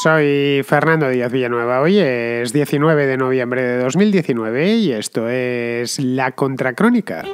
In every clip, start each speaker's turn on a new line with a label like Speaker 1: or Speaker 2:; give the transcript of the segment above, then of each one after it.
Speaker 1: Soy Fernando Díaz Villanueva. Hoy es 19 de noviembre de 2019 y esto es La Contracrónica.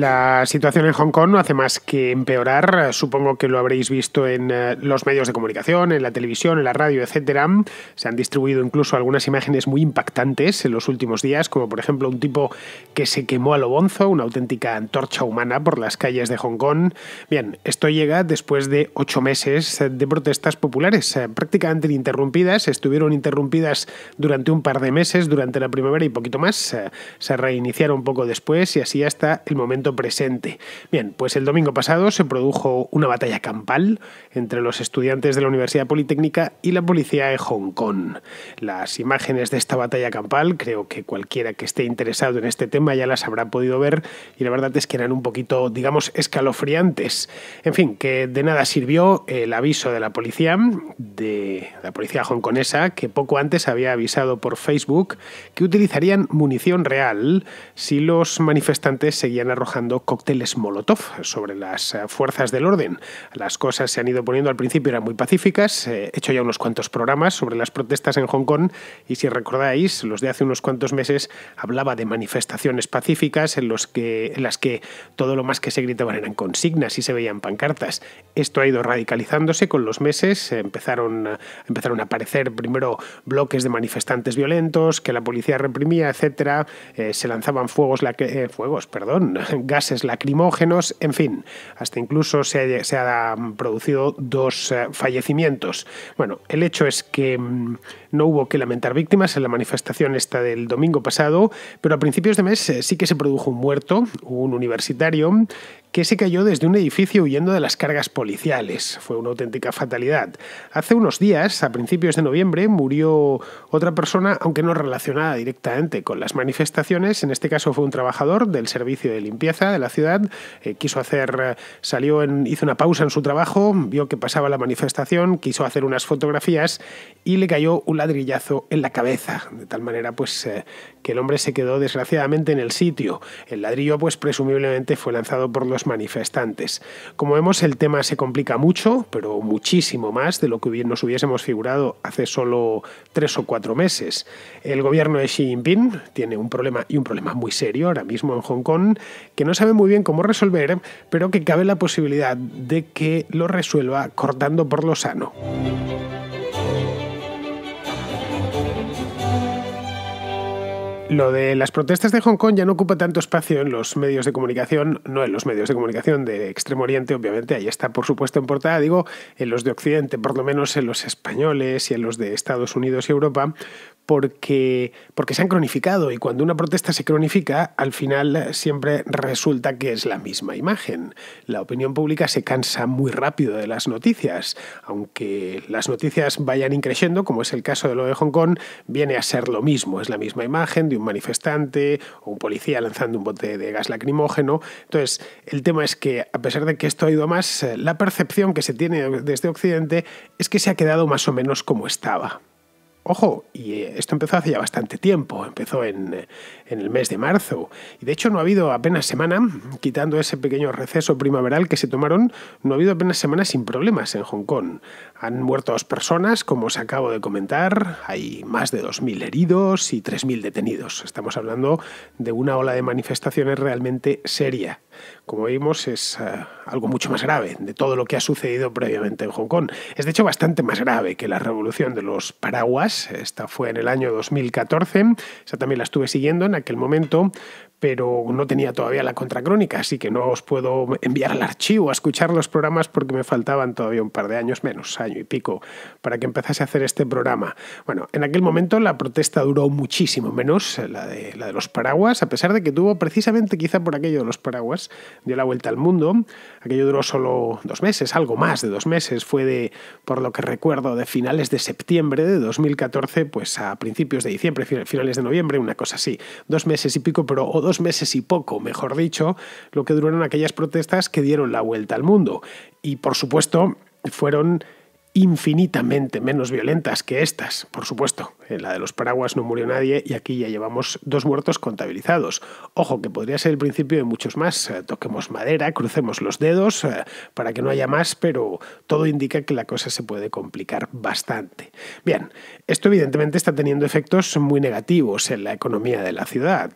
Speaker 1: La situación en Hong Kong no hace más que empeorar. Supongo que lo habréis visto en eh, los medios de comunicación, en la televisión, en la radio, etcétera. Se han distribuido incluso algunas imágenes muy impactantes en los últimos días, como por ejemplo un tipo que se quemó a lo bonzo, una auténtica antorcha humana por las calles de Hong Kong. Bien, esto llega después de ocho meses de protestas populares, eh, prácticamente interrumpidas. Estuvieron interrumpidas durante un par de meses, durante la primavera y poquito más. Eh, se reiniciaron un poco después y así hasta el momento presente. Bien, pues el domingo pasado se produjo una batalla campal entre los estudiantes de la Universidad Politécnica y la policía de Hong Kong. Las imágenes de esta batalla campal, creo que cualquiera que esté interesado en este tema ya las habrá podido ver y la verdad es que eran un poquito, digamos, escalofriantes. En fin, que de nada sirvió el aviso de la policía, de la policía hongkonesa, que poco antes había avisado por Facebook que utilizarían munición real si los manifestantes seguían arrojando arrojando cócteles Molotov sobre las eh, fuerzas del orden. Las cosas se han ido poniendo al principio, eran muy pacíficas. Eh, he hecho ya unos cuantos programas sobre las protestas en Hong Kong y si recordáis, los de hace unos cuantos meses hablaba de manifestaciones pacíficas en, los que, en las que todo lo más que se gritaban eran consignas y se veían pancartas. Esto ha ido radicalizándose con los meses. Empezaron, eh, empezaron a aparecer primero bloques de manifestantes violentos que la policía reprimía, etcétera. se lanzaban fuegos, la que, fuegos, perdón, gases lacrimógenos, en fin, hasta incluso se, han producido dos eh, fallecimientos. Bueno, el hecho es que mm, no hubo que lamentar víctimas en la manifestación esta del domingo pasado, pero a principios de mes eh, sí que se produjo un muerto, un universitario, que se cayó desde un edificio huyendo de las cargas policiales. Fue una auténtica fatalidad. Hace unos días, a principios de noviembre, murió otra persona, aunque no relacionada directamente con las manifestaciones. En este caso fue un trabajador del servicio de limpieza de la ciudad, eh, quiso hacer, eh, salió, en, hizo una pausa en su trabajo, vio que pasaba la manifestación, quiso hacer unas fotografías y le cayó un ladrillazo en la cabeza, de tal manera pues eh, que el hombre se quedó desgraciadamente en el sitio. El ladrillo pues presumiblemente fue lanzado por los manifestantes. Como vemos el tema se complica mucho, pero muchísimo más de lo que nos hubiésemos figurado hace solo tres o cuatro meses. El gobierno de Xi Jinping tiene un problema y un problema muy serio ahora mismo en Hong Kong que no sabe muy bien cómo resolver, pero que cabe la posibilidad de que lo resuelva cortando por lo sano. Lo de las protestas de Hong Kong ya no ocupa tanto espacio en los medios de comunicación, no en los medios de comunicación de Extremo Oriente, obviamente, ahí está por supuesto en portada, digo, en los de Occidente, por lo menos en los españoles y en los de Estados Unidos y Europa, porque, porque se han cronificado y cuando una protesta se cronifica, al final eh, siempre resulta que es la misma imagen. La opinión pública se cansa muy rápido de las noticias, aunque las noticias vayan increciendo, como es el caso de lo de Hong Kong, viene a ser lo mismo, es la misma imagen de un manifestante o un policía lanzando un bote de gas lacrimógeno. Entonces, el tema es que a pesar de que esto ha ido más, eh, la percepción que se tiene desde Occidente es que se ha quedado más o menos como estaba. Ojo, y eh, esto empezó hace ya bastante tiempo, empezó eh, en, el mes de marzo. Y de hecho no ha habido apenas semana, quitando ese pequeño receso primaveral que se tomaron, no ha habido apenas semana sin problemas en Hong Kong. Han muerto dos personas, como os acabo de comentar, hay más de 2.000 heridos y 3.000 detenidos. Estamos hablando de una ola de manifestaciones realmente seria como vimos, es eh, algo mucho más grave de todo lo que ha sucedido previamente en Hong Kong. Es de hecho bastante más grave que la revolución de los paraguas. Esta fue en el año 2014. Esa también la estuve siguiendo en aquel momento pero no tenía todavía la contracrónica, así que no os puedo enviar al archivo a escuchar los programas porque me faltaban todavía un par de años menos, año y pico, para que empezase a hacer este programa. Bueno, en aquel momento la protesta duró muchísimo menos, eh, la de, los paraguas, a pesar de que tuvo precisamente quizá por aquello de los paraguas, dio la vuelta al mundo, aquello duró solo dos meses, algo más de dos meses, fue de, por lo que recuerdo, de finales de septiembre de 2014, pues a principios de diciembre, finales de noviembre, una cosa así, dos meses y pico, pero dos meses y poco, mejor dicho, lo que duraron aquellas protestas que dieron la vuelta al mundo. Y por supuesto, fueron infinitamente menos violentas que estas, por supuesto. En la de los paraguas no murió nadie y aquí ya llevamos dos muertos contabilizados. Ojo, que podría ser el principio de muchos más. Eh, toquemos madera, crucemos los dedos eh, para que no haya más, pero todo indica que la cosa se puede complicar bastante. Bien, esto evidentemente está teniendo efectos muy negativos en la economía de la ciudad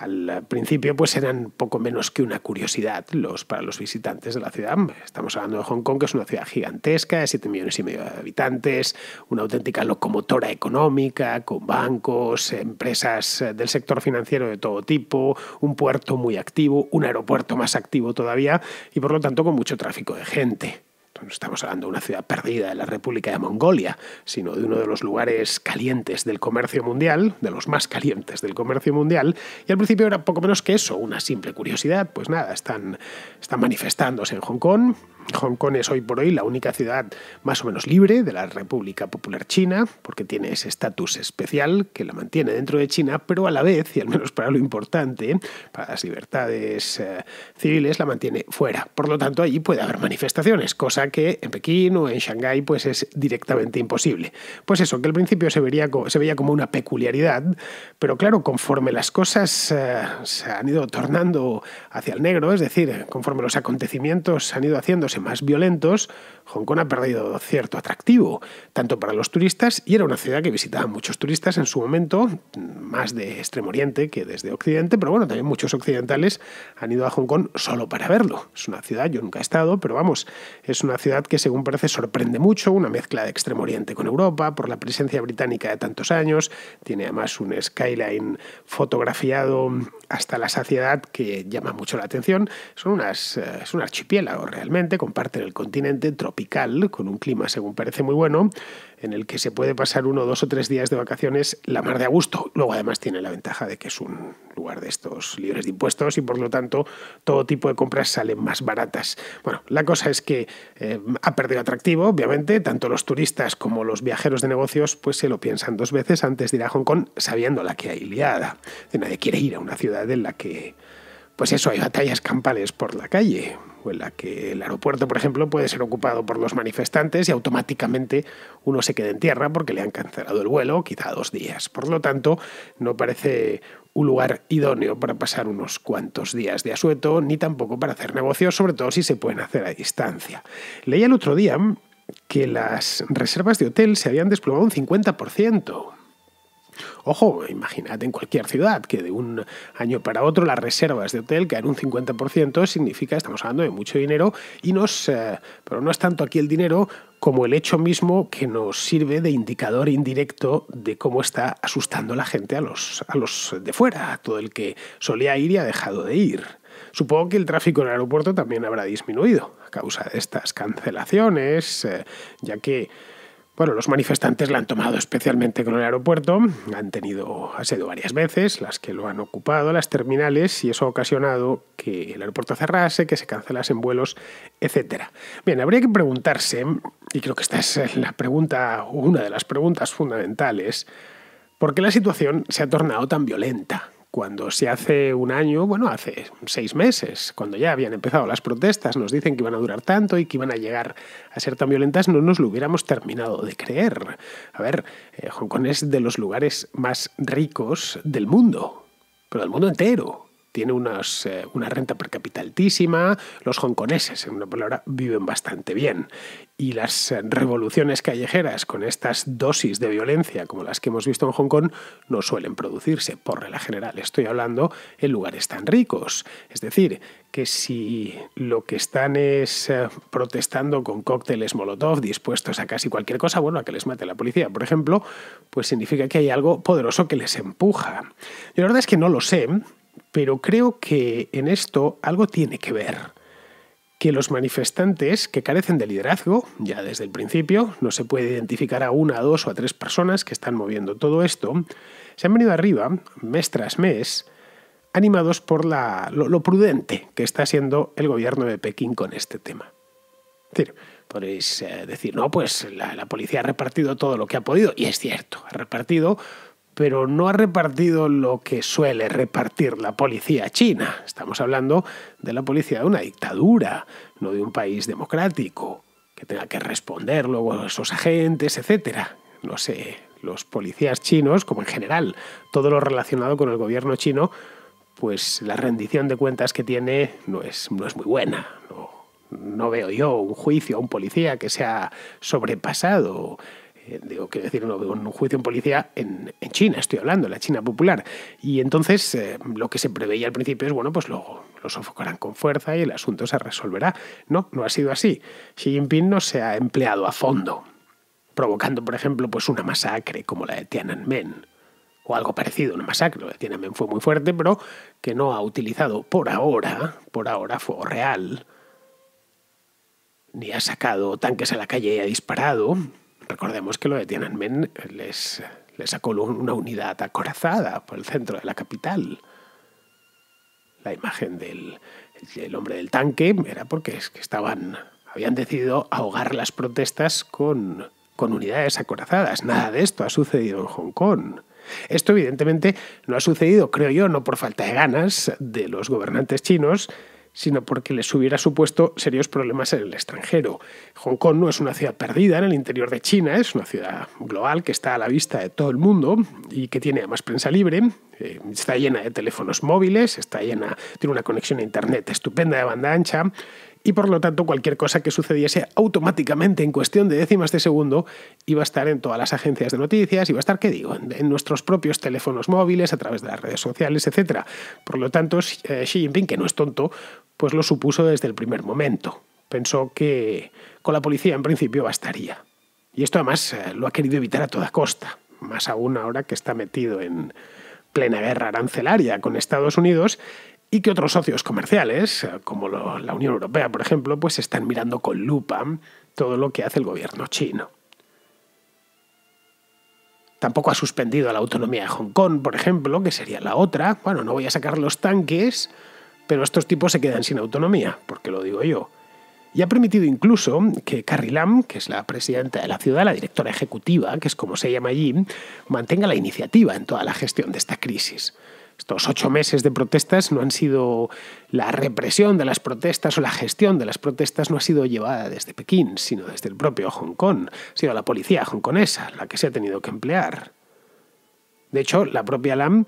Speaker 1: al principio pues eran poco menos que una curiosidad los, para los visitantes de la ciudad. Estamos hablando de Hong Kong, que es una ciudad gigantesca, de 7 millones y medio de habitantes, una auténtica locomotora económica, con bancos, empresas eh, del sector financiero de todo tipo, un puerto muy activo, un aeropuerto más activo todavía y por lo tanto con mucho tráfico de gente no estamos hablando de una ciudad perdida de la República de Mongolia, sino de uno de los lugares calientes del comercio mundial, de los más calientes del comercio mundial, y al principio era poco menos que eso, una simple curiosidad, pues nada, están, están manifestándose en Hong Kong, Hong Kong es hoy por hoy la única ciudad más o menos libre de la República Popular China, porque tiene ese estatus especial que la mantiene dentro de China, pero a la vez, y al menos para lo importante, para las libertades eh, civiles, la mantiene fuera. Por lo tanto, allí puede haber manifestaciones, cosa que en Pekín o en Shanghái pues, es directamente imposible. Pues eso, que al principio se, vería, veía como una peculiaridad, pero claro, conforme las cosas eh, se han ido tornando hacia el negro, es decir, conforme los acontecimientos han ido haciendo más violentos, Hong Kong ha perdido cierto atractivo, tanto para los turistas y era una ciudad que visitaban muchos turistas en su momento, más de Extremo Oriente que desde Occidente, pero bueno, también muchos occidentales han ido a Hong Kong solo para verlo. Es una ciudad, yo nunca he estado, pero vamos, es una ciudad que según parece sorprende mucho, una mezcla de Extremo Oriente con Europa, por la presencia británica de tantos años, tiene además un skyline fotografiado hasta la saciedad que llama mucho la atención, son unas, eh, es un archipiélago realmente, comparten el continente tropical, con un clima, según parece, muy bueno, en el que se puede pasar uno, dos o tres días de vacaciones la mar de a gusto. Luego, además, tiene la ventaja de que es un lugar de estos libres de impuestos y, por lo tanto, todo tipo de compras salen más baratas. Bueno, la cosa es que eh, ha perdido atractivo, obviamente, tanto los turistas como los viajeros de negocios, pues se lo piensan dos veces antes de ir a Hong Kong, sabiendo la que hay liada. Nadie quiere ir a una ciudad en la que pues eso, hay batallas campales por la calle, en la que el aeropuerto, por ejemplo, puede ser ocupado por los manifestantes y automáticamente uno se queda en tierra porque le han cancelado el vuelo, quizá dos días. Por lo tanto, no parece un lugar idóneo para pasar unos cuantos días de asueto, ni tampoco para hacer negocios, sobre todo si se pueden hacer a distancia. Leí el otro día que las reservas de hotel se habían desplomado un 50%. Ojo, imagínate en cualquier ciudad que de un año para otro las reservas de hotel caen un 50%, significa, estamos hablando de mucho dinero, y nos, eh, pero no es tanto aquí el dinero como el hecho mismo que nos sirve de indicador indirecto de cómo está asustando la gente a los, a los de fuera, a todo el que solía ir y ha dejado de ir. Supongo que el tráfico en el aeropuerto también habrá disminuido a causa de estas cancelaciones, eh, ya que bueno, los manifestantes la han tomado especialmente con el aeropuerto, han tenido, ha varias veces las que lo han ocupado, las terminales, y eso ha ocasionado que el aeropuerto cerrase, que se cancelasen vuelos, etc. Bien, habría que preguntarse, y creo que esta es la pregunta, una de las preguntas fundamentales, ¿por qué la situación se ha tornado tan violenta? cuando se hace un año, bueno, hace seis meses, cuando ya habían empezado las protestas, nos dicen que iban a durar tanto y que iban a llegar a ser tan violentas, no nos lo hubiéramos terminado de creer. A ver, eh, Hong Kong es de los lugares más ricos del mundo, pero del mundo entero tiene unas, eh, una renta per cápita altísima, los hongkoneses, en una palabra, viven bastante bien. Y las eh, revoluciones callejeras con estas dosis de violencia como las que hemos visto en Hong Kong no suelen producirse, por regla general. Estoy hablando en lugares tan ricos. Es decir, que si lo que están es eh, protestando con cócteles Molotov dispuestos a casi cualquier cosa, bueno, a que les mate la policía, por ejemplo, pues significa que hay algo poderoso que les empuja. Y la verdad es que no lo sé, pero creo que en esto algo tiene que ver. Que los manifestantes que carecen de liderazgo, ya desde el principio, no se puede identificar a una, a dos o a tres personas que están moviendo todo esto, se han venido arriba, mes tras mes, animados por la, lo, prudente que está siendo el gobierno de Pekín con este tema. decir, podéis eh, decir, no, pues la policía ha repartido todo lo que ha podido, y es cierto, ha repartido pero no ha repartido lo que suele repartir la policía china. Estamos hablando de la policía de una dictadura, no de un país democrático, que tenga que responder luego a esos agentes, etc. No sé, los policías chinos, como en general, todo lo relacionado con el gobierno chino, pues la rendición de cuentas que tiene no es, no es muy buena. No, veo yo un juicio a un policía que se ha sobrepasado eh, digo, que decir, uno, un juicio en policía en, China, estoy hablando, la China popular. Y entonces eh, lo que se preveía al principio es, bueno, pues luego lo sofocarán con fuerza y el asunto se resolverá. No, no ha sido así. Xi Jinping no se ha empleado a fondo, provocando, por ejemplo, pues una masacre como la de Tiananmen, o algo parecido, una masacre. la de Tiananmen fue muy fuerte, pero que no ha utilizado por ahora, por ahora fue real, ni ha sacado tanques a la calle y ha disparado. Recordemos que lo de Tiananmen les, les sacó una unidad acorazada por el centro de la capital. La imagen del hombre del tanque era porque es que estaban, habían decidido ahogar las protestas con, con unidades acorazadas. Nada de esto ha sucedido en Hong Kong. Esto evidentemente no ha sucedido, creo yo, no por falta de ganas de los gobernantes chinos, sino porque les hubiera supuesto serios problemas en el extranjero. Hong Kong no es una ciudad perdida en el interior de China, es una ciudad global que está a la vista de todo el mundo y que tiene además prensa libre, eh, está llena de teléfonos móviles, está llena, tiene una conexión a internet estupenda de banda ancha y por lo tanto cualquier cosa que sucediese automáticamente en cuestión de décimas de segundo iba a estar en todas las agencias de noticias, iba a estar, ¿qué digo?, en, nuestros propios teléfonos móviles, a través de las redes sociales, etc. Por lo tanto, eh, Xi Jinping, que no es tonto, pues lo supuso desde el primer momento. Pensó que con la policía en principio bastaría. Y esto además eh, lo ha querido evitar a toda costa, más aún ahora que está metido en plena guerra arancelaria con Estados Unidos y que otros socios comerciales, como la Unión Europea, por ejemplo, pues están mirando con lupa todo lo que hace el gobierno chino. Tampoco ha suspendido la autonomía de Hong Kong, por ejemplo, que sería la otra. Bueno, no voy a sacar los tanques, pero estos tipos se quedan sin autonomía, porque lo digo yo. Y ha permitido incluso que Carrie Lam, que es la presidenta de la ciudad, la directora ejecutiva, que es como se llama allí, mantenga la iniciativa en toda la gestión de esta crisis. Estos ocho meses de protestas no han sido la represión de las protestas o la gestión de las protestas no ha sido llevada desde Pekín, sino desde el propio Hong Kong. sino la policía hongkonesa la que se ha tenido que emplear. De hecho, la propia LAM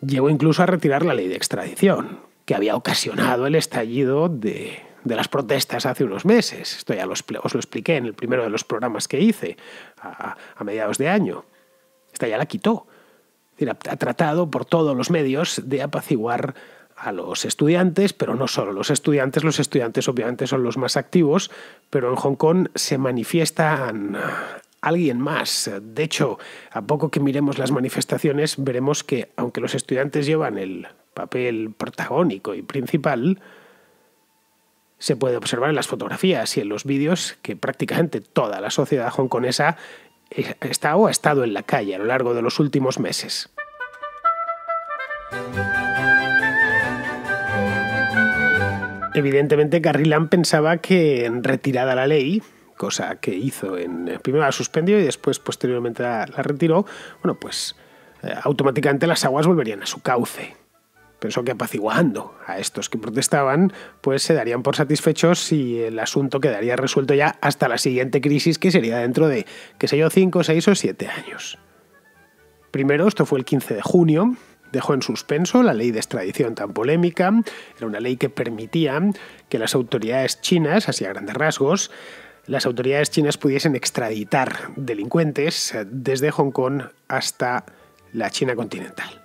Speaker 1: llegó incluso a retirar la ley de extradición, que había ocasionado el estallido de, las protestas hace unos meses. Esto ya los, os lo expliqué en el primero de los programas que hice a mediados de año. Esta ya la quitó ha tratado por todos los medios de apaciguar a los estudiantes, pero no solo los estudiantes, los estudiantes obviamente son los más activos, pero en Hong Kong se manifiestan ah, alguien más. De hecho, a poco que miremos las manifestaciones, veremos que aunque los estudiantes llevan el papel protagónico y principal, se puede observar en las fotografías y en los vídeos que prácticamente toda la sociedad hongkonesa eh, está o ha estado en la calle a lo largo de los últimos meses. Evidentemente, Carrilan pensaba que en retirada la ley, cosa que hizo en eh, primero la suspendió y después posteriormente la, retiró, bueno, pues eh, automáticamente las aguas volverían a su cauce. Pensó que apaciguando a estos que protestaban, pues se darían por satisfechos y el asunto quedaría resuelto ya hasta la siguiente crisis que sería dentro de, qué sé yo, 5, 6 o 7 años. Primero, esto fue el 15 de junio, dejó en suspenso la ley de extradición tan polémica, era una ley que permitía que las autoridades chinas, así a grandes rasgos, las autoridades chinas pudiesen extraditar delincuentes desde Hong Kong hasta la China continental.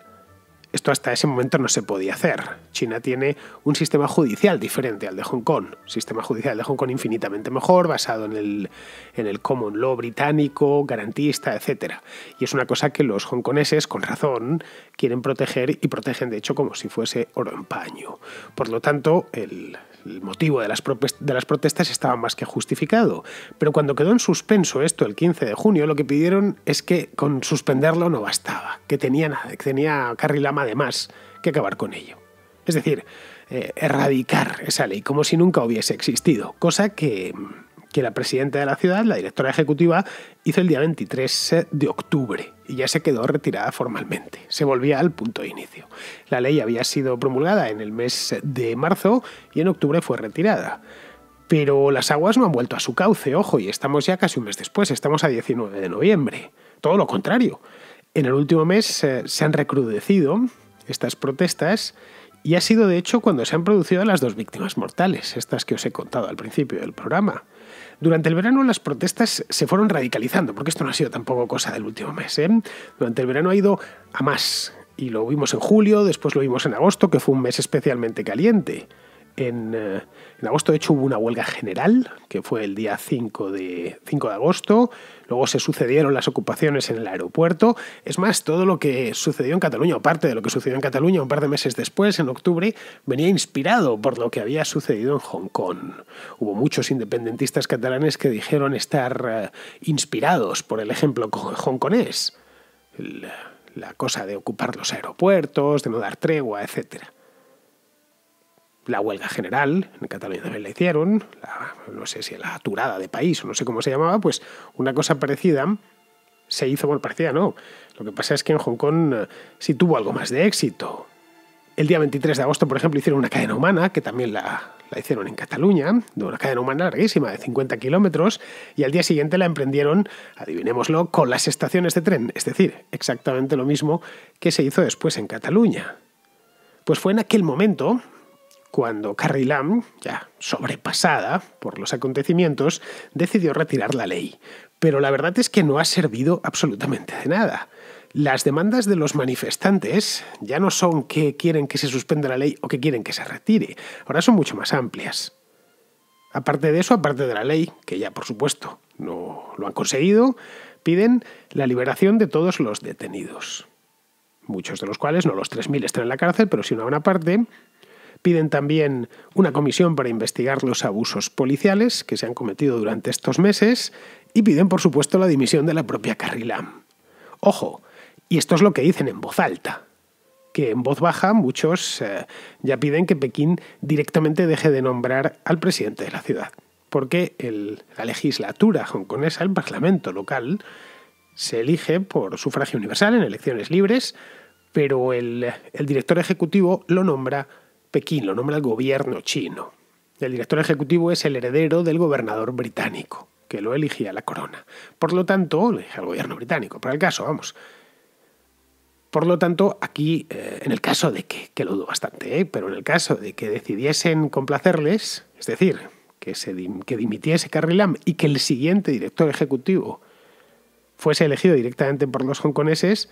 Speaker 1: Esto hasta ese momento no se podía hacer. China tiene un sistema judicial diferente al de Hong Kong, sistema judicial de Hong Kong infinitamente mejor, basado en el, en el common law británico, garantista, etc. Y es una cosa que los hongkoneses, con razón, quieren proteger y protegen de hecho como si fuese oro en paño. Por lo tanto, el, el motivo de las, de las protestas estaba más que justificado. Pero cuando quedó en suspenso esto el 15 de junio, lo que pidieron es que con suspenderlo no bastaba, que tenía, que tenía Carrie además que acabar con ello. Es decir, eh, erradicar esa ley como si nunca hubiese existido, cosa que que la presidenta de la ciudad, la directora ejecutiva, hizo el día 23 de octubre y ya se quedó retirada formalmente. Se volvía al punto de inicio. La ley había sido promulgada en el mes de marzo y en octubre fue retirada. Pero las aguas no han vuelto a su cauce, ojo, y estamos ya casi un mes después, estamos a 19 de noviembre. Todo lo contrario. En el último mes eh, se han recrudecido estas protestas y ha sido de hecho cuando se han producido las dos víctimas mortales, estas que os he contado al principio del programa. Durante el verano las protestas se fueron radicalizando, porque esto no ha sido tampoco cosa del último mes. ¿eh? Durante el verano ha ido a más, y lo vimos en julio, después lo vimos en agosto, que fue un mes especialmente caliente. Eh, en, agosto, de hecho, hubo una huelga general, que fue el día 5 de, de agosto. Luego se sucedieron las ocupaciones en el aeropuerto. Es más, todo lo que sucedió en Cataluña, parte de lo que sucedió en Cataluña un par de meses después, en octubre, venía inspirado por lo que había sucedido en Hong Kong. Hubo muchos independentistas catalanes que dijeron estar eh, inspirados por el ejemplo hongkonés. La cosa de ocupar los aeropuertos, de no dar tregua, etcétera la huelga general, en Cataluña también la hicieron, no sé si la aturada de país o no sé cómo se llamaba, pues una cosa parecida se hizo, por parecida no. Lo que pasa es que en Hong Kong eh, sí tuvo algo más de éxito. El día 23 de agosto, por ejemplo, hicieron una cadena humana, que también la, la hicieron en Cataluña, de una cadena humana larguísima de 50 kilómetros, y al día siguiente la emprendieron, adivinémoslo, con las estaciones de tren, es decir, exactamente lo mismo que se hizo después en Cataluña. Pues fue en aquel momento, cuando Carrie Lam, ya sobrepasada por los acontecimientos, decidió retirar la ley. Pero la verdad es que no ha servido absolutamente de nada. Las demandas de los manifestantes ya no son que quieren que se suspenda la ley o que quieren que se retire, ahora son mucho más amplias. Aparte de eso, aparte de la ley, que ya por supuesto no lo han conseguido, piden la liberación de todos los detenidos muchos de los cuales, no los 3.000 están en la cárcel, pero sí una buena parte, Piden también una comisión para investigar los abusos policiales que se han cometido durante estos meses y piden, por supuesto, la dimisión de la propia Carrilam. Ojo, y esto es lo que dicen en voz alta, que en voz baja muchos eh, ya piden que Pekín directamente deje de nombrar al presidente de la ciudad, porque la legislatura hongkonesa, el parlamento local, se elige por sufragio universal en elecciones libres, pero el director ejecutivo lo nombra Pekín, lo nombra el gobierno chino. El director ejecutivo es el heredero del gobernador británico, que lo elegía la corona. Por lo tanto, el gobierno británico, para el caso, vamos. Por lo tanto, aquí, eh, en el caso de que, que lo dudo bastante, ¿eh? pero en el caso de que decidiesen complacerles, es decir, que, que dimitiese Carrie Lam y que el siguiente director ejecutivo fuese elegido directamente por los hongkoneses,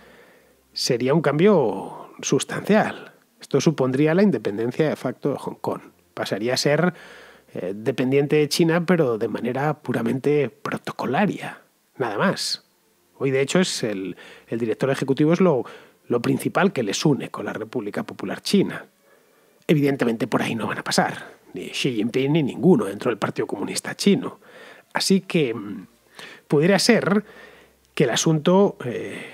Speaker 1: sería un cambio sustancial. Esto supondría la independencia de facto de Hong Kong. Pasaría a ser eh, dependiente de China, pero de manera puramente protocolaria, nada más. Hoy, de hecho, es el, director ejecutivo es lo, lo principal que les une con la República Popular China. Evidentemente por ahí no van a pasar, ni Xi Jinping ni ninguno dentro del Partido Comunista Chino. Así que mm, pudiera ser que el asunto eh,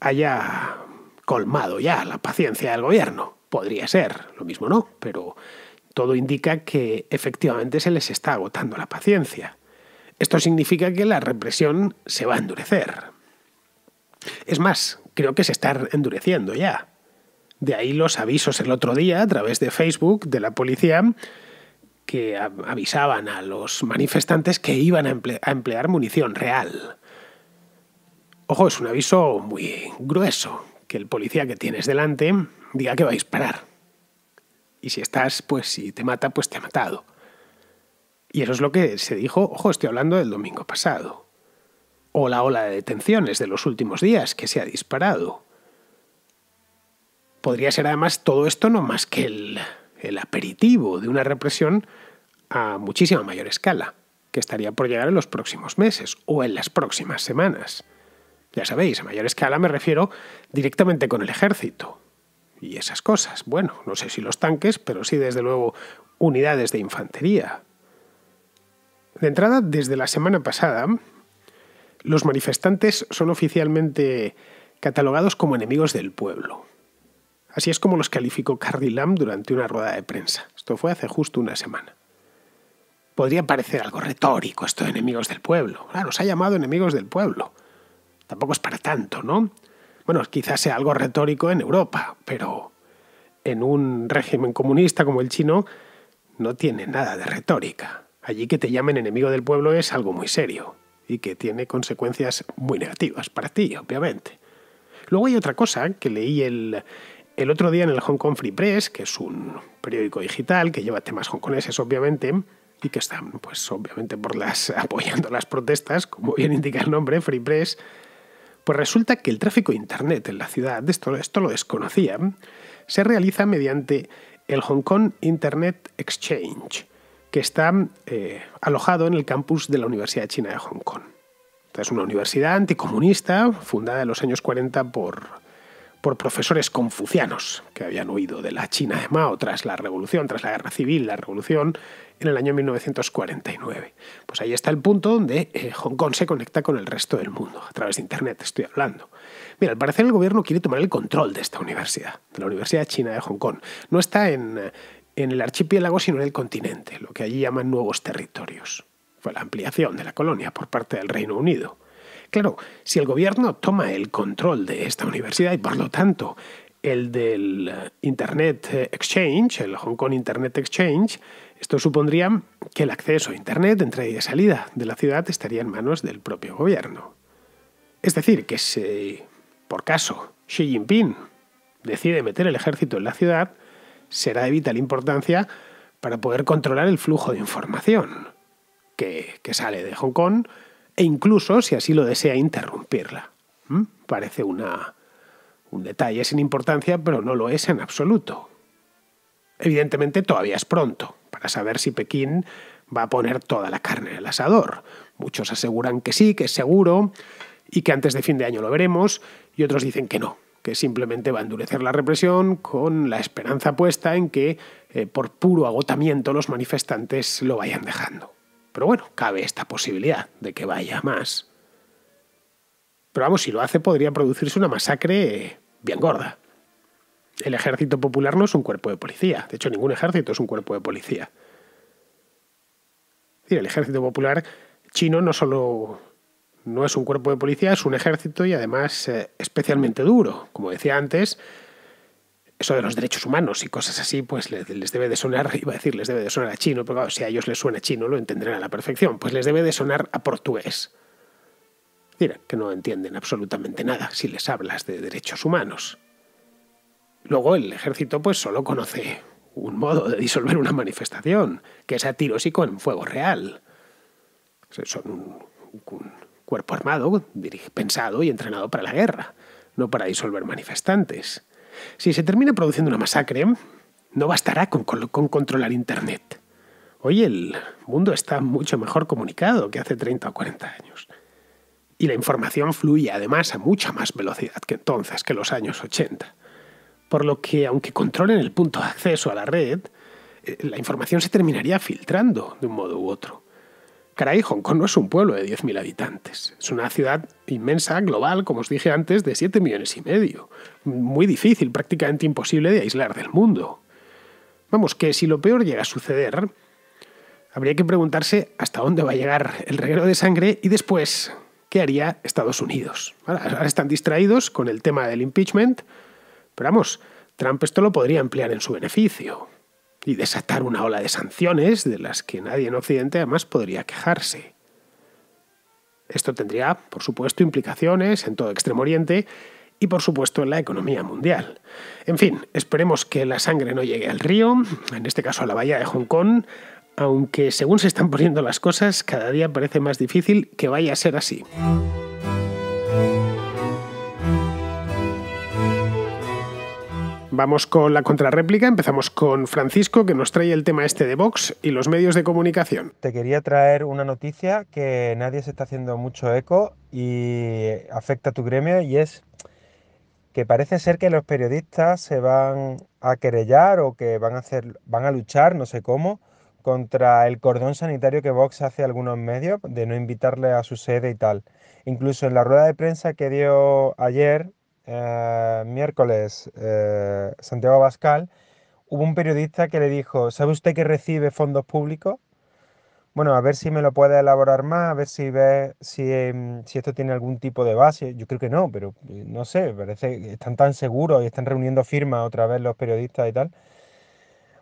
Speaker 1: haya colmado ya la paciencia del gobierno. Podría ser, lo mismo no, pero todo indica que efectivamente se les está agotando la paciencia. Esto significa que la represión se va a endurecer. Es más, creo que se está endureciendo ya. De ahí los avisos el otro día a través de Facebook de la policía que avisaban a los manifestantes que iban a emplear munición real. Ojo, es un aviso muy grueso que el policía que tienes delante diga que va a disparar. Y si estás, pues si te mata, pues te ha matado. Y eso es lo que se dijo, ojo, estoy hablando del domingo pasado. O la ola de detenciones de los últimos días que se ha disparado. Podría ser además todo esto no más que el, aperitivo de una represión a muchísima mayor escala, que estaría por llegar en los próximos meses o en las próximas semanas. Ya sabéis, a mayor escala me refiero directamente con el ejército, y esas cosas. Bueno, no sé si los tanques, pero sí desde luego unidades de infantería. De entrada, desde la semana pasada, los manifestantes son oficialmente catalogados como enemigos del pueblo. Así es como los calificó Cardi Lam durante una rueda de prensa. Esto fue hace justo una semana. Podría parecer algo retórico esto de enemigos del pueblo. Claro, se ha llamado enemigos del pueblo. Tampoco es para tanto, ¿no? bueno, quizás sea algo retórico en Europa, pero en un régimen comunista como el chino no tiene nada de retórica. Allí que te llamen enemigo del pueblo es algo muy serio y que tiene consecuencias muy negativas para ti, obviamente. Luego hay otra cosa que leí el, el otro día en el Hong Kong Free Press, que es un periódico digital que lleva temas hongkoneses, obviamente, y que están, pues obviamente, por las, apoyando las protestas, como bien indica el nombre, Free Press, pues resulta que el tráfico de Internet en la ciudad, esto, esto lo desconocía, se realiza mediante el Hong Kong Internet Exchange, que está eh, alojado en el campus de la Universidad China de Hong Kong. es una universidad anticomunista fundada en los años 40 por por profesores confucianos que habían huido de la China de Mao tras la revolución, tras la guerra civil, la revolución en el año 1949. Pues ahí está el punto donde eh, Hong Kong se conecta con el resto del mundo, a través de Internet estoy hablando. Mira, al parecer el gobierno quiere tomar el control de esta universidad, de la Universidad China de Hong Kong. No está en, en el archipiélago, sino en el continente, lo que allí llaman nuevos territorios. Fue la ampliación de la colonia por parte del Reino Unido. Claro, si el gobierno toma el control de esta universidad y por lo tanto el del eh, Internet eh, Exchange, el Hong Kong Internet Exchange, esto supondría que el acceso a Internet, entrada y salida de la ciudad estaría en manos del propio gobierno. Es decir, que si, por caso, Xi Jinping decide meter el ejército en la ciudad, será de vital importancia para poder controlar el flujo de información que sale de Hong Kong e incluso, si así lo desea, interrumpirla. ¿Mm? Parece una, un detalle sin importancia, pero no lo es en absoluto. Evidentemente todavía es pronto para saber si Pekín va a poner toda la carne en el asador. Muchos aseguran que sí, que es seguro, y que antes de fin de año lo veremos, y otros dicen que no, que simplemente va a endurecer la represión con la esperanza puesta en que eh, por puro agotamiento los manifestantes lo vayan dejando. Pero bueno, cabe esta posibilidad de que vaya más. Pero vamos, si lo hace podría producirse una masacre bien gorda. El ejército popular no es un cuerpo de policía. De hecho, ningún ejército es un cuerpo de policía. el ejército popular chino no solo no es un cuerpo de policía, es un ejército y además eh, especialmente duro. Como decía antes, eso de los derechos humanos y cosas así, pues les, debe de sonar, iba a decir, les debe de sonar a chino, porque si a ellos les suena chino lo entenderán a la perfección, pues les debe de sonar a portugués. Mira, que no entienden absolutamente nada si les hablas de derechos humanos. Luego el ejército pues solo conoce un modo de disolver una manifestación, que es a tiros y con fuego real. Son un, un cuerpo armado pensado y entrenado para la guerra, no para disolver manifestantes. Si se termina produciendo una masacre, no bastará con, controlar Internet. Hoy el mundo está mucho mejor comunicado que hace 30 o 40 años. Y la información fluye además a mucha más velocidad que entonces, que los años 80. Por lo que, aunque controlen el punto de acceso a la red, eh, la información se terminaría filtrando de un modo u otro. Caray, Hong Kong no es un pueblo de 10.000 habitantes. Es una ciudad inmensa, global, como os dije antes, de 7 millones y medio. Muy difícil, prácticamente imposible de aislar del mundo. Vamos, que si lo peor llega a suceder, habría que preguntarse hasta dónde va a llegar el reguero de sangre y después, ¿qué haría Estados Unidos? Ahora están distraídos con el tema del impeachment, pero vamos, Trump esto lo podría emplear en su beneficio y desatar una ola de sanciones de las que nadie en Occidente además podría quejarse. Esto tendría, por supuesto, implicaciones en todo Extremo Oriente y, por supuesto, en la economía mundial. En fin, esperemos que la sangre no llegue al río, en este caso a la bahía de Hong Kong, aunque según se están poniendo las cosas, cada día parece más difícil que vaya a ser así. Vamos con la contrarréplica, empezamos con Francisco que nos trae el tema este
Speaker 2: de Vox y los medios de comunicación. Te quería traer una noticia que nadie se está haciendo mucho eco y afecta a tu gremio y es que parece ser que los periodistas se van a querellar o que van a hacer van a luchar, no sé cómo, contra el cordón sanitario que Vox hace a algunos medios de no invitarle a su sede y tal. Incluso en la rueda de prensa que dio ayer eh, miércoles eh, Santiago Bascal, hubo un periodista que le dijo, ¿sabe usted que recibe fondos públicos? Bueno, a ver si me lo puede elaborar más, a ver si ve si, em, si esto tiene algún tipo de base. Yo creo que no, pero eh, no sé, parece que están tan seguros y están reuniendo firmas otra vez los periodistas y tal.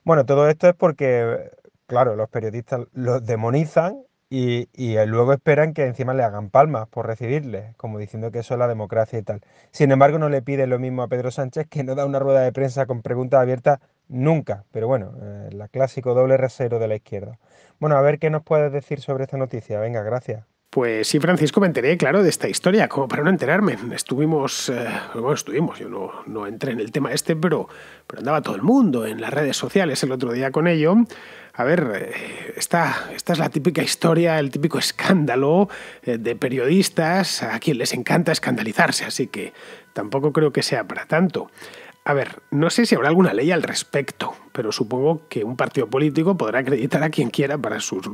Speaker 2: Bueno, todo esto es porque, claro, los periodistas los demonizan y, y, eh, luego esperan que encima le hagan palmas por recibirle, como diciendo que eso es la democracia y tal. Sin embargo, no le pide lo mismo a Pedro Sánchez, que no da una rueda de prensa con preguntas abiertas nunca, pero bueno, eh, el la clásico doble rasero de la izquierda. Bueno, a ver qué nos puedes decir sobre esta noticia. Venga, gracias.
Speaker 1: Pues sí, Francisco, me enteré, claro, de esta historia, como para no enterarme. Estuvimos, eh, bueno, estuvimos, yo no, entré en el tema este, pero, pero andaba todo el mundo en las redes sociales el otro día con ello. A ver, eh, esta, esta, es la típica historia, el típico escándalo eh, de periodistas a quien les encanta escandalizarse, así que tampoco creo que sea para tanto. A ver, no sé si habrá alguna ley al respecto, pero supongo que un partido político podrá acreditar a quien quiera para sus,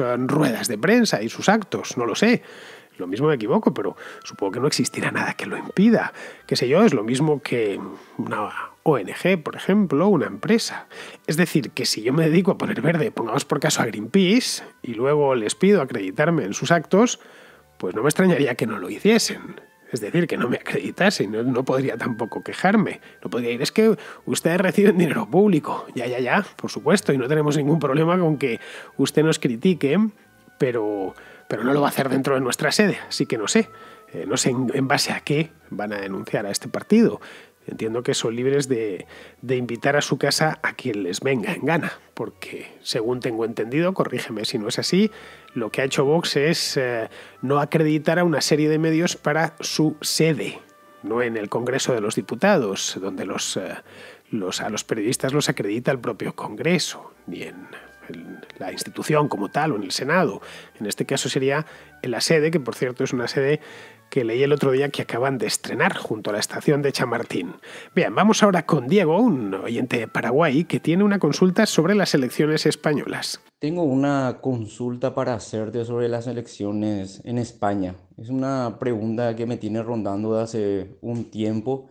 Speaker 1: eh, ruedas de prensa y sus actos, no lo sé. Lo mismo me equivoco, pero supongo que no existirá nada que lo impida. Qué sé yo, es lo mismo que una ONG, por ejemplo, una empresa. Es decir, que si yo me dedico a poner verde, pongamos por caso a Greenpeace, y luego les pido acreditarme en sus actos, pues no me extrañaría que no lo hiciesen. Es decir, que no me acreditase, no, podría tampoco quejarme. No podría ir, es que ustedes reciben dinero público. Ya, ya, ya, por supuesto, y no tenemos ningún problema con que usted nos critique, pero, pero no lo va a hacer dentro de nuestra sede, así que no sé. Eh, no sé en, base a qué van a denunciar a este partido. Entiendo que son libres de, invitar a su casa a quien les venga en gana, porque según tengo entendido, corrígeme si no es así, lo que ha hecho Vox es eh, no acreditar a una serie de medios para su sede, no en el Congreso de los Diputados, donde los, eh, los a los periodistas los acredita el propio Congreso, ni en en la institución como tal o en el Senado. En este caso sería en la sede, que por cierto es una sede que leí el otro día que acaban de estrenar junto a la estación de Chamartín. Bien, vamos ahora con Diego, un oyente de Paraguay, que tiene una consulta sobre las elecciones españolas.
Speaker 3: Tengo una consulta para hacerte sobre las elecciones en España. Es una pregunta que me tiene rondando hace un tiempo.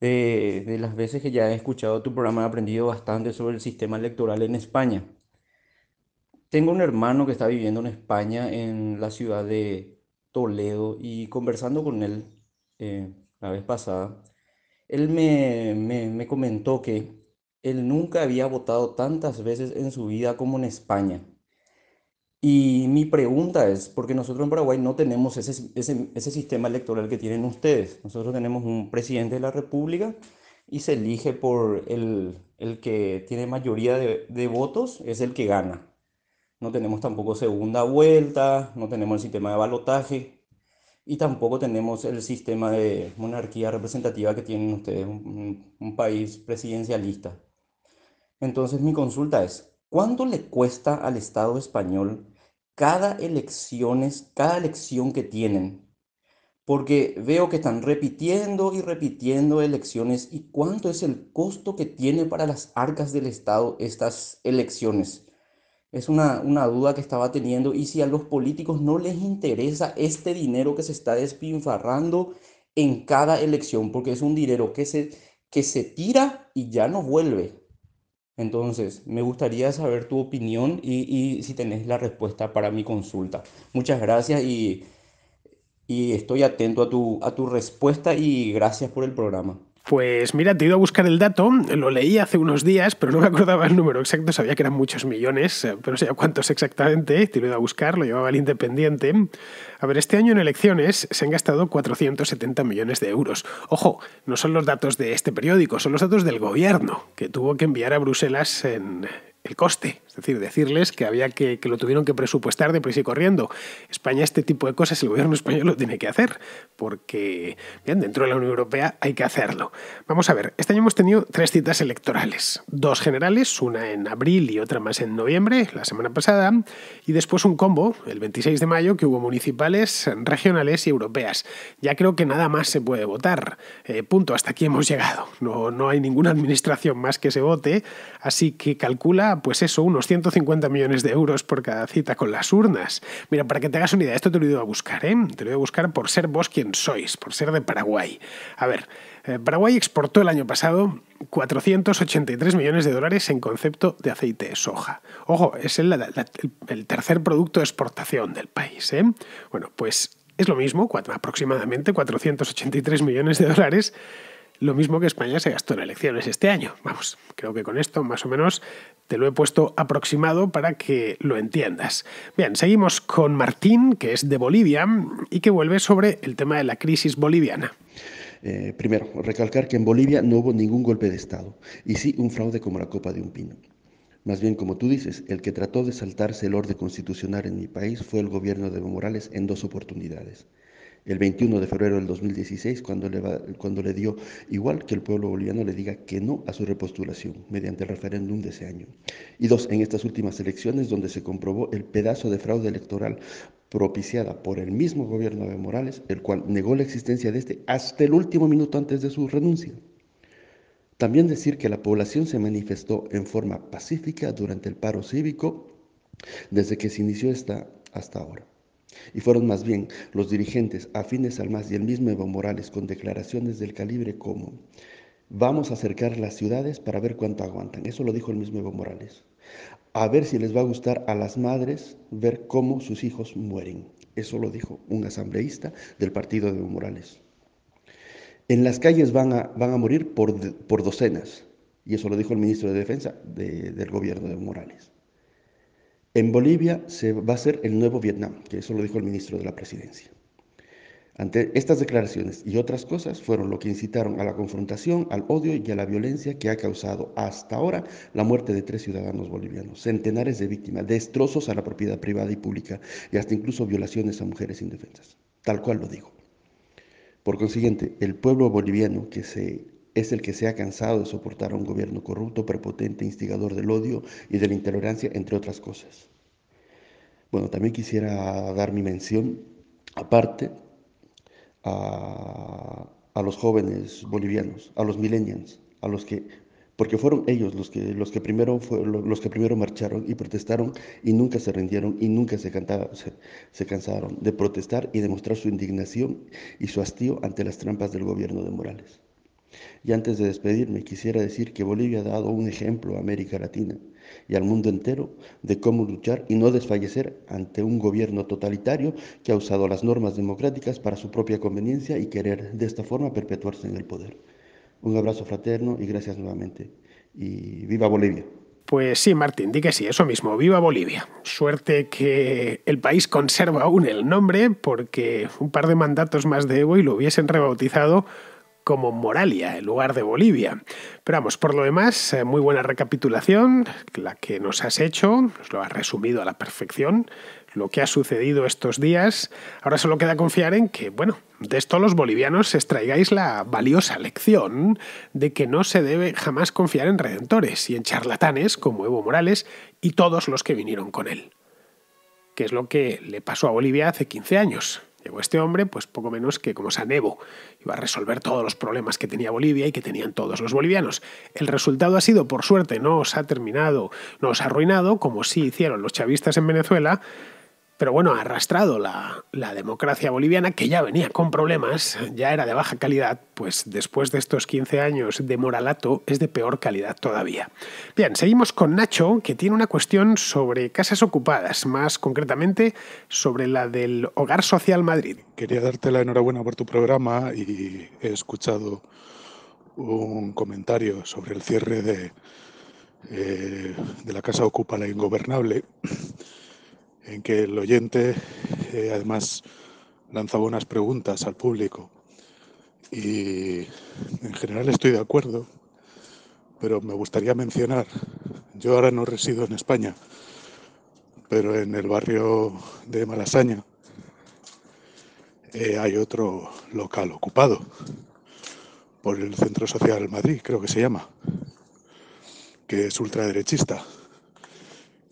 Speaker 3: De, de las veces que ya he escuchado tu programa he aprendido bastante sobre el sistema electoral en España. Tengo un hermano que está viviendo en España, en la ciudad de Toledo y conversando con él eh, la vez pasada, él me, comentó que él nunca había votado tantas veces en su vida como en España. Y mi pregunta es, porque nosotros en Paraguay no tenemos ese, sistema electoral que tienen ustedes. Nosotros tenemos un presidente de la República y se elige por el, que tiene mayoría de, votos, es el que gana no tenemos tampoco segunda vuelta, no tenemos el sistema de balotaje y tampoco tenemos el sistema de monarquía representativa que tienen ustedes, un, país presidencialista. Entonces mi consulta es, ¿cuánto le cuesta al Estado español cada, elecciones, cada elección que tienen? porque veo que están repitiendo y repitiendo elecciones y cuánto es el costo que tiene para las arcas del Estado estas elecciones. Es una, una duda que estaba teniendo y si a los políticos no les interesa este dinero que se está despinfarrando en cada elección, porque es un dinero que se, que se tira y ya no vuelve. Entonces, me gustaría saber tu opinión y, si tenés la respuesta para mi consulta. Muchas gracias y, y estoy atento a tu, a tu respuesta y gracias por el programa.
Speaker 1: Pues mira, te he ido a buscar el dato, lo leí hace unos días, pero no me acordaba el número exacto, sabía que eran muchos millones, eh, pero no sé cuántos exactamente, te he ido a buscar, lo llevaba el Independiente. A ver, este año en elecciones se han gastado 470 millones de euros. Ojo, no son los datos de este periódico, son los datos del gobierno, que tuvo que enviar a Bruselas en, el coste. Es decir, decirles que había que, lo tuvieron que presupuestar de prisa y corriendo. España, este tipo de cosas, el gobierno español lo tiene que hacer, porque bien, dentro de la Unión Europea hay que hacerlo. Vamos a ver, este año hemos tenido tres citas electorales, dos generales, una en abril y otra más en noviembre, la semana pasada, y después un combo, el 26 de mayo, que hubo municipales, regionales y europeas. Ya creo que nada más se puede votar. Eh, punto, hasta aquí hemos llegado. No, no hay ninguna administración más que se vote, así que calcula pues eso, unos 150 millones de euros por cada cita con las urnas. Mira, para que te hagas una idea, esto te lo he ido a buscar, ¿eh? Te lo he ido a buscar por ser vos quien sois, por ser de Paraguay. A ver, eh, Paraguay exportó el año pasado 483 millones de dólares en concepto de aceite de soja. Ojo, es el, el tercer producto de exportación del país, ¿eh? Bueno, pues es lo mismo, aproximadamente 483 millones de dólares lo mismo que España se gastó en elecciones este año. Vamos, creo que con esto más o menos te lo he puesto aproximado para que lo entiendas. Bien, seguimos con Martín, que es de Bolivia y que vuelve sobre el tema de la crisis boliviana.
Speaker 4: Eh, primero, recalcar que en Bolivia no hubo ningún golpe de Estado y sí un fraude como la copa de un pino. Más bien, como tú dices, el que trató de saltarse el orden constitucional en mi país fue el gobierno de Evo Morales en dos oportunidades el 21 de febrero del 2016, cuando le, dio, igual que el pueblo boliviano, le diga que no a su repostulación mediante el referéndum de ese año. Y dos, en estas últimas elecciones, donde se comprobó el pedazo de fraude electoral propiciada por el mismo gobierno de Morales, el cual negó la existencia de este hasta el último minuto antes de su renuncia. También decir que la población se manifestó en forma pacífica durante el paro cívico desde que se inició esta hasta ahora. Y fueron más bien los dirigentes afines al MAS y el mismo Evo Morales con declaraciones del calibre como vamos a acercar las ciudades para ver cuánto aguantan. Eso lo dijo el mismo Evo Morales. A ver si les va a gustar a las madres ver cómo sus hijos mueren. Eso lo dijo un asambleísta del partido de Evo Morales. En las calles van a, morir por, docenas. Y eso lo dijo el ministro de Defensa del gobierno de Evo Morales. En Bolivia se va a ser el nuevo Vietnam, que eso lo dijo el ministro de la Presidencia. Ante estas declaraciones y otras cosas fueron lo que incitaron a la confrontación, al odio y a la violencia que ha causado hasta ahora la muerte de tres ciudadanos bolivianos, centenares de víctimas, destrozos a la propiedad privada y pública y hasta incluso violaciones a mujeres indefensas. Tal cual lo digo. Por consiguiente, el pueblo boliviano que se es el que se ha cansado de soportar a un gobierno corrupto, prepotente, instigador del odio y de la intolerancia, entre otras cosas. Bueno, también quisiera dar mi mención aparte a, los jóvenes bolivianos, a los millennials, a los que porque fueron ellos los que, los que, primero, los que primero marcharon y protestaron y nunca se rindieron y nunca se, cansaron de protestar y demostrar su indignación y su hastío ante las trampas del gobierno de Morales. Y antes de despedirme, quisiera decir que Bolivia ha dado un ejemplo a América Latina y al mundo entero de cómo luchar y no desfallecer ante un gobierno totalitario que ha usado las normas democráticas para su propia conveniencia y querer de esta forma perpetuarse en el poder. Un
Speaker 1: abrazo fraterno y gracias nuevamente. Y viva Bolivia. Pues sí, Martín, di que sí, eso mismo, viva Bolivia. Suerte que el país conserva aún el nombre, porque un par de mandatos más de Evo y lo hubiesen rebautizado como Moralia, el lugar de Bolivia. Pero vamos, por lo demás, eh, muy buena recapitulación, la que nos has hecho, nos lo has resumido a la perfección, lo que ha sucedido estos días. Ahora solo queda confiar en que, bueno, de esto los bolivianos extraigáis la valiosa lección de que no se debe jamás confiar en redentores y en charlatanes como Evo Morales y todos los que vinieron con él. Que es lo que le pasó a Bolivia hace 15 años. Llegó este hombre, pues poco menos que como Sanevo, iba a resolver todos los problemas que tenía Bolivia y que tenían todos los bolivianos. El resultado ha sido, por suerte, no os ha terminado, no os ha arruinado, como sí hicieron los chavistas en Venezuela, pero bueno, ha arrastrado la, democracia boliviana, que ya venía con problemas, ya era de baja calidad, pues después de estos 15 años de moralato es de peor calidad todavía. Bien, seguimos con Nacho, que tiene una cuestión sobre casas ocupadas, más concretamente sobre la del Hogar Social Madrid. Quería darte la enhorabuena por tu programa y he escuchado un comentario sobre el cierre de, eh, de la Casa Ocupa la Ingobernable en que el oyente eh, además lanzaba unas preguntas al público y en general estoy de acuerdo, pero me gustaría mencionar, yo ahora no resido en España, pero en el barrio de Malasaña eh, hay otro local ocupado por el Centro Social Madrid, creo que se llama, que es ultraderechista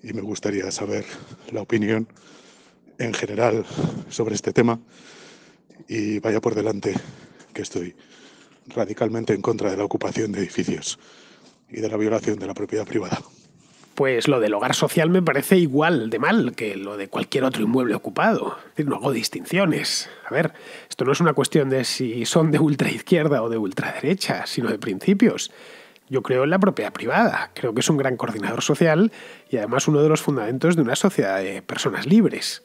Speaker 1: y me gustaría saber la opinión en general sobre este tema. Y vaya por delante que estoy radicalmente en contra de la ocupación de edificios y de la violación de la propiedad privada. Pues lo del hogar social me parece igual de mal que lo de cualquier otro inmueble ocupado. no hago distinciones. A ver, esto no es una cuestión de si son de ultraizquierda o de ultraderecha, sino de principios yo creo en la propiedad privada. Creo que es un gran coordinador social y además uno de los fundamentos de una sociedad de personas libres.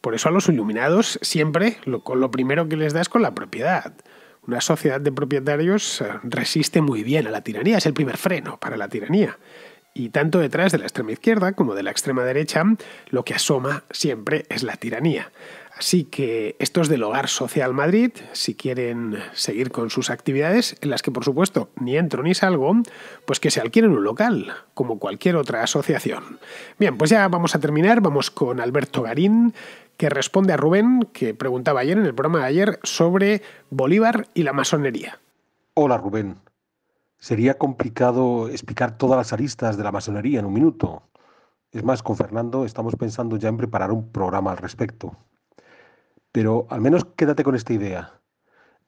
Speaker 1: Por eso a los iluminados siempre lo, lo primero que les da con la propiedad. Una sociedad de propietarios eh, resiste muy bien a la tiranía, es el primer freno para la tiranía. Y tanto detrás de la extrema izquierda como de la extrema derecha, lo que asoma siempre es la tiranía. Así que esto es del Hogar Social Madrid, si quieren seguir con sus actividades, en las que por supuesto ni entro ni salgo, pues que se alquilen un local, como cualquier otra asociación. Bien, pues ya vamos a terminar, vamos con Alberto Garín, que responde a Rubén, que preguntaba ayer en el programa de ayer sobre Bolívar y la masonería. Hola Rubén, sería complicado explicar todas las aristas de la masonería en un minuto. Es más, con Fernando estamos pensando ya en preparar un programa al respecto. Pero al menos quédate con esta idea.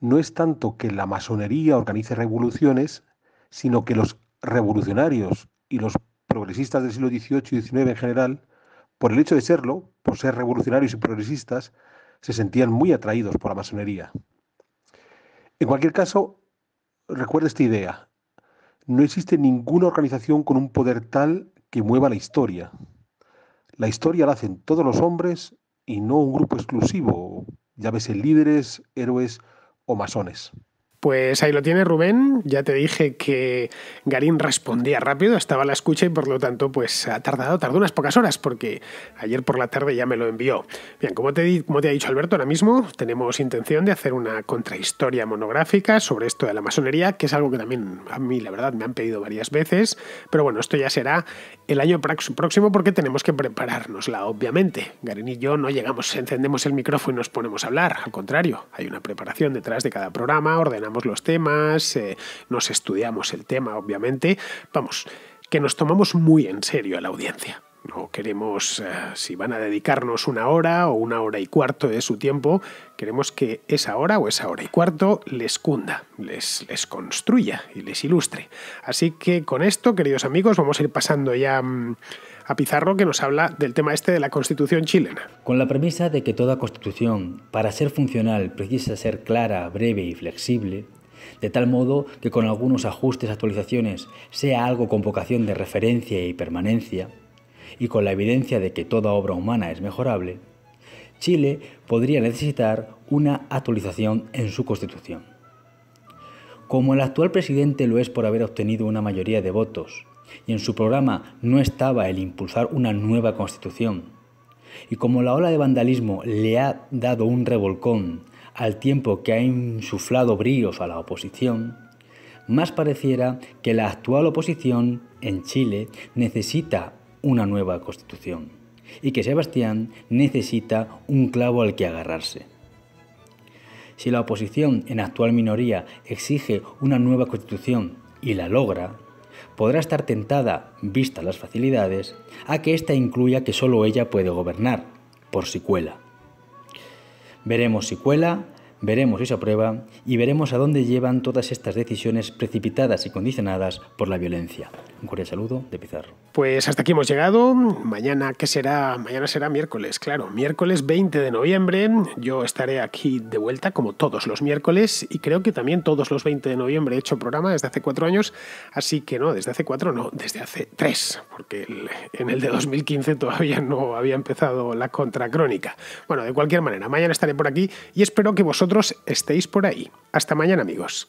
Speaker 1: No es tanto que la masonería organice revoluciones, sino que los revolucionarios y los progresistas del siglo XVIII y XIX en general, por el hecho de serlo, por ser revolucionarios y progresistas, se sentían muy atraídos por la masonería. En cualquier caso, recuerda esta idea. No existe ninguna organización con un poder tal que mueva la historia. La historia la hacen todos los hombres y no un grupo exclusivo, llámese líderes, héroes o masones. Pues ahí lo tiene Rubén. Ya te dije que Garín respondía rápido, estaba a la escucha y por lo tanto pues ha tardado, tardó unas pocas horas porque ayer por la tarde ya me lo envió. Bien, como te, como te ha dicho Alberto, ahora mismo tenemos intención de hacer una contrahistoria monográfica sobre esto de la masonería, que es algo que también a mí la verdad me han pedido varias veces, pero bueno, esto ya será el año próximo porque tenemos que preparárnosla, obviamente. Garín y yo no llegamos, encendemos el micrófono y nos ponemos a hablar, al contrario, hay una preparación detrás de cada programa, ordenamos los temas, eh, nos estudiamos el tema, obviamente. Vamos, que nos tomamos muy en serio a la audiencia. No queremos, eh, si van a dedicarnos una hora o una hora y cuarto de su tiempo, queremos que esa hora o esa hora y cuarto les cunda, les, les construya y les ilustre. Así que con esto, queridos amigos, vamos a ir pasando ya... Mm, a Pizarro que nos habla del tema este de la Constitución chilena. Con la premisa de que toda Constitución, para ser
Speaker 5: funcional, precisa ser clara, breve y flexible, de tal modo que con algunos ajustes, actualizaciones, sea algo con vocación de referencia y permanencia, y con la evidencia de que toda obra humana es mejorable, Chile podría necesitar una actualización en su constitución. Como el actual presidente lo es por haber obtenido una mayoría de votos y en su programa no estaba el impulsar una nueva constitución. Y como la ola de vandalismo le ha dado un revolcón al tiempo que ha insuflado bríos a la oposición, más pareciera que la actual oposición en Chile necesita una nueva constitución y que Sebastián necesita un clavo al que agarrarse. Si la oposición en actual minoría exige una nueva constitución y la logra, podrá estar tentada, vistas las facilidades, a que ésta incluya que solo ella puede gobernar, por si Veremos si cuela veremos esa prueba y veremos a dónde llevan todas estas decisiones precipitadas y condicionadas por la violencia. Un cordial saludo de Pizarro.
Speaker 1: Pues hasta aquí hemos llegado. Mañana, ¿qué será? Mañana será miércoles, claro. Miércoles 20 de noviembre. Yo estaré aquí de vuelta como todos los miércoles y creo que también todos los 20 de noviembre he hecho programa desde hace cuatro años. Así que no, desde hace cuatro no, desde hace tres, porque en el de 2015 todavía no había empezado la contracrónica. Bueno, de cualquier manera, mañana estaré por aquí y espero que vosotros estéis por ahí. Hasta mañana amigos.